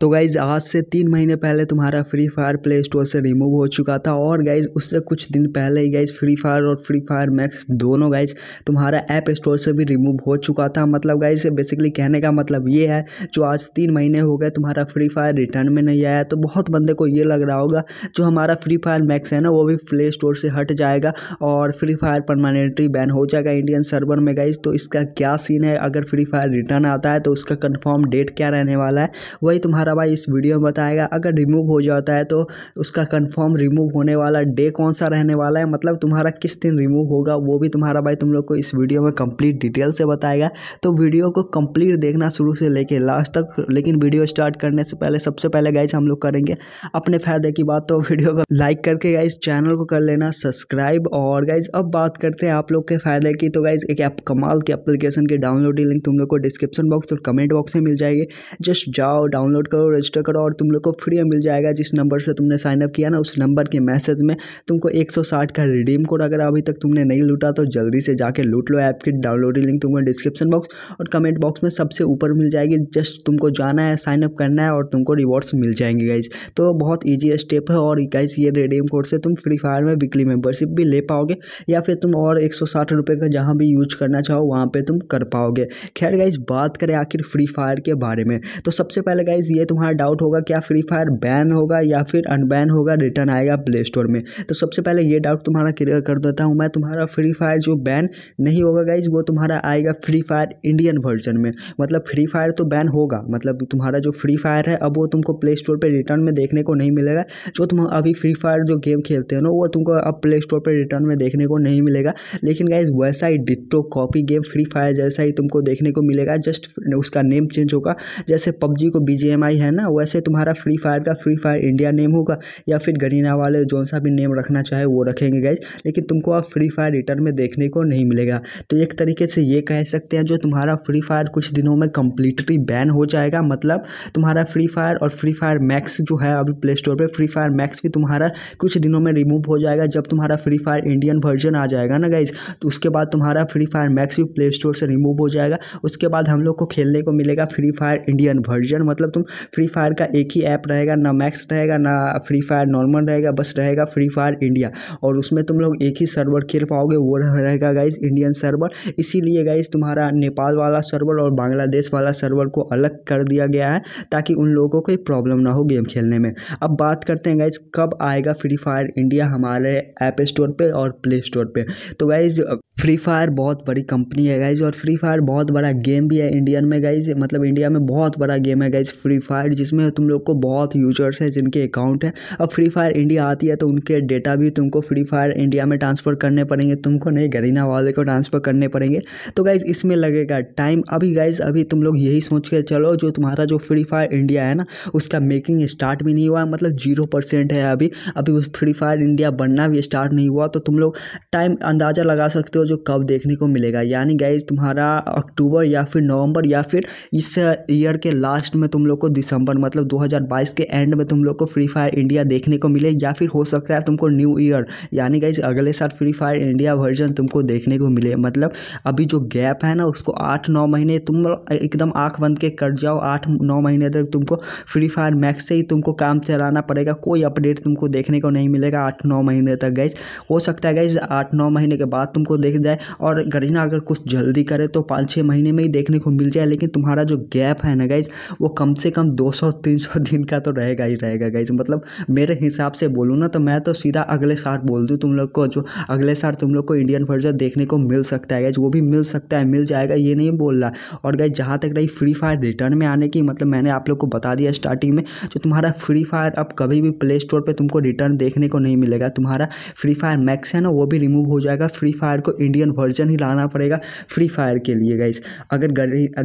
तो गाइज़ आज से तीन महीने पहले तुम्हारा फ्री फायर प्ले स्टोर से रिमूव हो चुका था और गाइज़ उससे कुछ दिन पहले ही गाइज़ फ्री फायर और फ्री फायर मैक्स दोनों गाइज़ तुम्हारा ऐप स्टोर से भी रिमूव हो चुका था मतलब गाइज़ बेसिकली कहने का मतलब ये है जो आज तीन महीने हो गए तुम्हारा फ्री फायर रिटर्न में नहीं आया तो बहुत बंदे को ये लग रहा होगा जो हमारा फ्री फायर मैक्स है ना वो भी प्ले स्टोर से हट जाएगा और फ्री फायर परमानेंटली बैन हो जाएगा इंडियन सर्वर में गाइज़ तो इसका क्या सीन है अगर फ्री फायर रिटर्न आता है तो उसका कन्फर्म डेट क्या रहने वाला है वही तुम्हारा भाई इस वीडियो में बताएगा अगर रिमूव हो जाता है तो उसका कन्फर्म रिमूव होने वाला डे कौन सा रहने वाला है मतलब तुम्हारा किस दिन रिमूव होगा वो भी तुम्हारा भाई तुम लोग को इस वीडियो में कंप्लीट डिटेल से बताएगा तो वीडियो को कंप्लीट देखना शुरू से लेकर लास्ट तक लेकिन वीडियो स्टार्ट करने से पहले सबसे पहले गाइज हम लोग करेंगे अपने फायदे की बात तो वीडियो को लाइक करके गाइज चैनल को कर लेना सब्सक्राइब और गाइज अब बात करते हैं आप लोग के फायदे की तो गाइज एक ऐप कमाल की एप्लीकेशन की डाउनलोड लिंक तुम लोग को डिस्क्रिप्शन बॉक्स और कमेंट बॉक्स में मिल जाएगी जस्ट जाओ डाउनलोड करो करो रजिस्टर करो और तुम लोग को फ्री में मिल जाएगा जिस नंबर से तुमने साइनअप किया ना उस नंबर के मैसेज में तुमको साठ का रिडीम कोड अगर अभी तक तुमने नहीं लूटा तो जल्दी से जाकर लूट लो ऐप की डाउनलोडिंग लिंक तुमको डिस्क्रिप्शन बॉक्स और कमेंट बॉक्स में सबसे ऊपर मिल जाएगी जस्ट तुमको जाना है साइनअप करना है और तुमको रिवॉर्ड्स मिल जाएंगे गाइज तो बहुत ईजी स्टेप है और गाइज ये रिडीम कोड से तुम फ्री फायर में वीकली मेम्बरशिप भी ले पाओगे या फिर तुम और एक सौ का जहाँ भी यूज करना चाहो वहाँ पर तुम कर पाओगे खैर गाइज बात करें आखिर फ्री फायर के बारे में तो सबसे पहले गाइज ये तुम्हारा डाउट होगा क्या फ्री फायर बैन होगा या फिर अनबैन होगा रिटर्न आएगा प्ले स्टोर में तो सबसे पहले ये डाउट तुम्हारा क्लियर कर देता हूँ मैं तुम्हारा फ्री फायर जो बैन नहीं होगा गाइज वो तुम्हारा आएगा फ्री फायर इंडियन वर्जन में मतलब फ्री फायर तो बैन होगा मतलब तुम्हारा जो फ्री फायर है अब वो तुमको प्ले स्टोर पर रिटर्न में देखने को नहीं मिलेगा जो तुम अभी फ्री फायर जो गेम खेलते हो ना वो तुमको अब प्ले स्टोर पर रिटर्न में देखने को नहीं मिलेगा लेकिन गाइज वैसा ही ditto copy game free fire जैसा ही तुमको देखने को मिलेगा जस्ट उसका नेम चेंज होगा जैसे पबजी को बी है ना वैसे तुम्हारा फ्री फायर का फ्री फायर इंडिया नेम होगा या फिर गरीना वाले जौन सा भी नेम रखना चाहे वो रखेंगे गैज लेकिन तुमको अब फ्री फायर रिटर्न में देखने को नहीं मिलेगा तो एक तरीके से ये कह सकते हैं जो तुम्हारा फ्री फायर कुछ दिनों में कंप्लीटली बैन हो जाएगा मतलब तुम्हारा फ्री फायर और फ्री फायर मैक्स जो है अभी प्ले स्टोर पर फ्री फायर मैक्स भी तुम्हारा कुछ दिनों में रिमूव हो जाएगा जब तुम्हारा फ्री फायर इंडियन वर्जन आ जाएगा ना गाइज तो उसके बाद तुम्हारा फ्री फायर मैक्स भी प्ले स्टोर से रिमूव हो जाएगा उसके बाद हम लोग को खेलने को मिलेगा फ्री फायर इंडियन वर्जन मतलब तुम फ्री फायर का एक ही ऐप रहेगा ना मैक्स रहेगा ना फ्री फायर नॉर्मल रहेगा बस रहेगा फ्री फायर इंडिया और उसमें तुम लोग एक ही सर्वर खेल पाओगे वो रहेगा गाइज इंडियन सर्वर इसीलिए गाइज तुम्हारा नेपाल वाला सर्वर और बांग्लादेश वाला सर्वर को अलग कर दिया गया है ताकि उन लोगों को कोई प्रॉब्लम ना हो गेम खेलने में अब बात करते हैं गाइज कब आएगा फ्री फायर इंडिया हमारे ऐप स्टोर पर और प्ले स्टोर पर तो गाइज फ्री फायर बहुत बड़ी कंपनी है गाइज और फ्री फायर बहुत बड़ा गेम भी है इंडियन में गाइज मतलब इंडिया में बहुत बड़ा गेम है गाइज फ्री फायर जिसमें तुम लोग को बहुत यूजर्स हैं जिनके अकाउंट है अब फ्री फायर इंडिया आती है तो उनके डेटा भी तुमको फ्री फायर इंडिया में ट्रांसफ़र करने पड़ेंगे तुमको नहीं गरीना वाले को ट्रांसफ़र करने पड़ेंगे तो गाइज़ इसमें लगेगा टाइम अभी गाइज़ अभी तुम लोग यही सोच के चलो जो तुम्हारा जो फ्री फायर इंडिया है ना उसका मेकिंग स्टार्ट भी नहीं हुआ मतलब जीरो परसेंट है अभी अभी उस फ्री फायर इंडिया बनना भी स्टार्ट नहीं हुआ तो तुम लोग टाइम अंदाज़ा लगा सकते हो जो कब देखने को मिलेगा यानी गाइज तुम्हारा अक्टूबर या फिर नवंबर या फिर इस ईयर के लास्ट में तुम लोग को दिसंबर मतलब 2022 के एंड में तुम लोग को फ्री फायर इंडिया देखने को मिले या फिर हो सकता है तुमको न्यू ईयर यानी कि अगले साल फ्री फायर इंडिया वर्जन तुमको देखने को मिले मतलब अभी जो गैप है ना उसको आठ नौ महीने तुम एकदम आँख बंद के कर जाओ आठ नौ महीने तक तुमको फ्री फायर मैक्स से ही तुमको काम चलाना पड़ेगा कोई अपडेट तुमको देखने को नहीं मिलेगा आठ नौ महीने तक गैस हो सकता है गैस आठ नौ महीने के बाद तुमको देख जाए और गरीना अगर कुछ जल्दी करे तो पाँच छः महीने में ही देखने को मिल जाए लेकिन तुम्हारा जो गैप है ना गैस वो कम से कम सौ 200-300 दिन का तो रहेगा ही रहेगा गाइज मतलब मेरे हिसाब से बोलूँ ना तो मैं तो सीधा अगले साल बोल दूँ तुम लोग को जो अगले साल तुम लोग को इंडियन वर्जन देखने को मिल सकता है गाइज वो भी मिल सकता है मिल जाएगा ये नहीं बोल रहा और गाइज जहाँ तक रही फ्री फायर रिटर्न में आने की मतलब मैंने आप लोग को बता दिया स्टार्टिंग में जो तुम्हारा फ्री फायर अब कभी भी प्ले स्टोर पर तुमको रिटर्न देखने को नहीं मिलेगा तुम्हारा फ्री फायर मैक्स है ना वो भी रिमूव हो जाएगा फ्री फायर को इंडियन वर्जन ही लाना पड़ेगा फ्री फायर के लिए गाइज अगर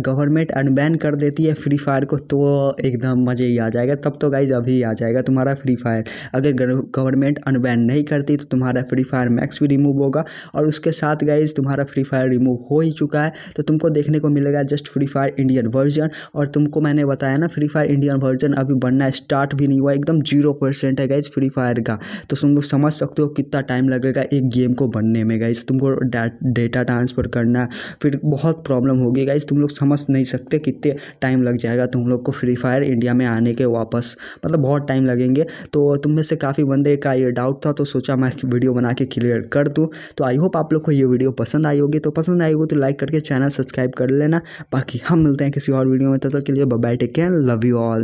गवर्नमेंट अनबैन कर देती है फ्री फायर को तो एकदम मज़े ही आ जाएगा तब तो गाइज अभी आ जाएगा तुम्हारा फ्री फायर अगर गवर्नमेंट अनबैन नहीं करती तो तुम्हारा फ्री फायर मैक्स भी रिमूव होगा और उसके साथ गाइज तुम्हारा फ्री फायर रिमूव हो ही चुका है तो तुमको देखने को मिलेगा just free fire Indian version और तुमको मैंने बताया ना फ्री फायर इंडियन वर्जन अभी बनना स्टार्ट भी नहीं हुआ एकदम जीरो परसेंट है गाइज फ्री फायर का तो तुम समझ सकते हो कितना टाइम लगेगा एक गेम को बनने में गाइज तुमको डेटा ट्रांसफ़र करना फिर बहुत प्रॉब्लम होगी गाइज तुम लोग समझ नहीं सकते कितने टाइम लग जाएगा तुम लोग को फ्री फायर इंडिया में आने के वापस मतलब बहुत टाइम लगेंगे तो तुम में से काफ़ी बंदे का ये डाउट था तो सोचा मैं वीडियो बना के क्लियर कर दूँ तो आई होप आप लोग को ये वीडियो पसंद आई होगी तो पसंद आई होगी तो लाइक करके चैनल सब्सक्राइब कर लेना बाकी हम मिलते हैं किसी और वीडियो में तब तक के लिए bye bye take care love you all